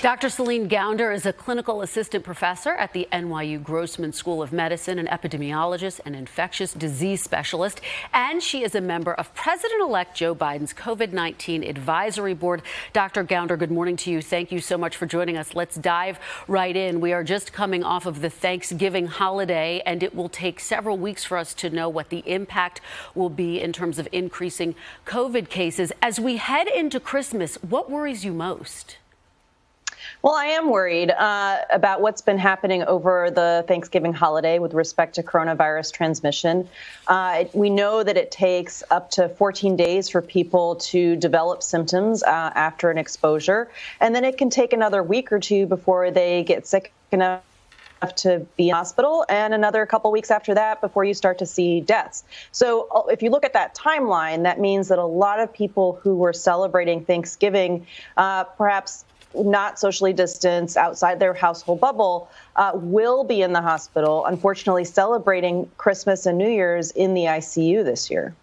Dr. Celine Gounder is a clinical assistant professor at the NYU Grossman School of Medicine, an epidemiologist and infectious disease specialist, and she is a member of President elect Joe Biden's COVID 19 advisory board. Dr. Gounder, good morning to you. Thank you so much for joining us. Let's dive right in. We are just coming off of the Thanksgiving holiday, and it will take several weeks for us to know what the impact will be in terms of increasing COVID cases. As we head into Christmas, what worries you most? Well, I am worried uh, about what's been happening over the Thanksgiving holiday with respect to coronavirus transmission. Uh, we know that it takes up to 14 days for people to develop symptoms uh, after an exposure, and then it can take another week or two before they get sick enough to be in hospital and another couple weeks after that before you start to see deaths. So uh, if you look at that timeline, that means that a lot of people who were celebrating Thanksgiving uh, perhaps not socially distanced outside their household bubble uh, will be in the hospital, unfortunately, celebrating Christmas and New Year's in the ICU this year.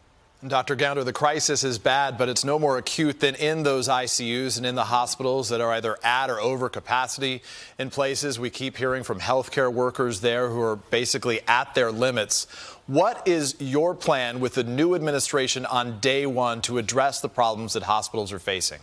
Dr. Gounder, the crisis is bad, but it's no more acute than in those ICUs and in the hospitals that are either at or over capacity. In places, we keep hearing from healthcare workers there who are basically at their limits. What is your plan with the new administration on day one to address the problems that hospitals are facing?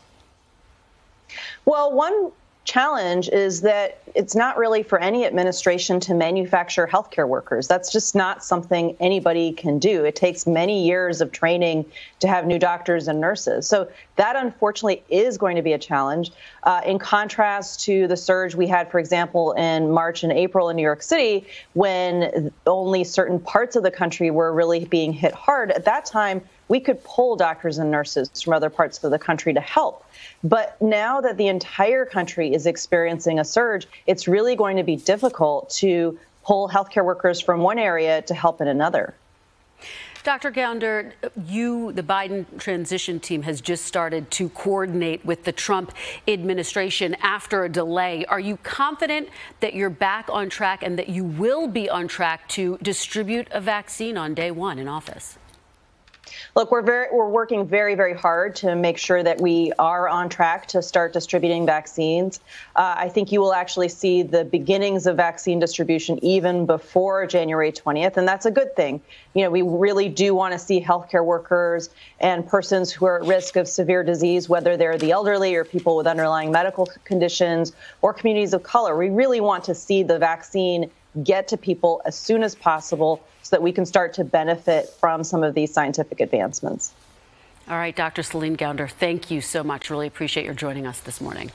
Well, one challenge is that it's not really for any administration to manufacture healthcare workers. That's just not something anybody can do. It takes many years of training to have new doctors and nurses. So that unfortunately is going to be a challenge. Uh, in contrast to the surge we had, for example, in March and April in New York City, when only certain parts of the country were really being hit hard, at that time we could pull doctors and nurses from other parts of the country to help. But now that the entire country is experiencing a surge, it's really going to be difficult to pull healthcare workers from one area to help in another. Dr. Gounder, you, the Biden transition team, has just started to coordinate with the Trump administration after a delay. Are you confident that you're back on track and that you will be on track to distribute a vaccine on day one in office? look, we're very we're working very very hard to make sure that we are on track to start distributing vaccines. Uh, I think you will actually see the beginnings of vaccine distribution even before January 20th, and that's a good thing. You know, we really do want to see healthcare workers and persons who are at risk of severe disease, whether they're the elderly or people with underlying medical conditions or communities of color. We really want to see the vaccine get to people as soon as possible so that we can start to benefit from some of these scientific advancements. All right, Dr. Celine Gounder, thank you so much. Really appreciate your joining us this morning.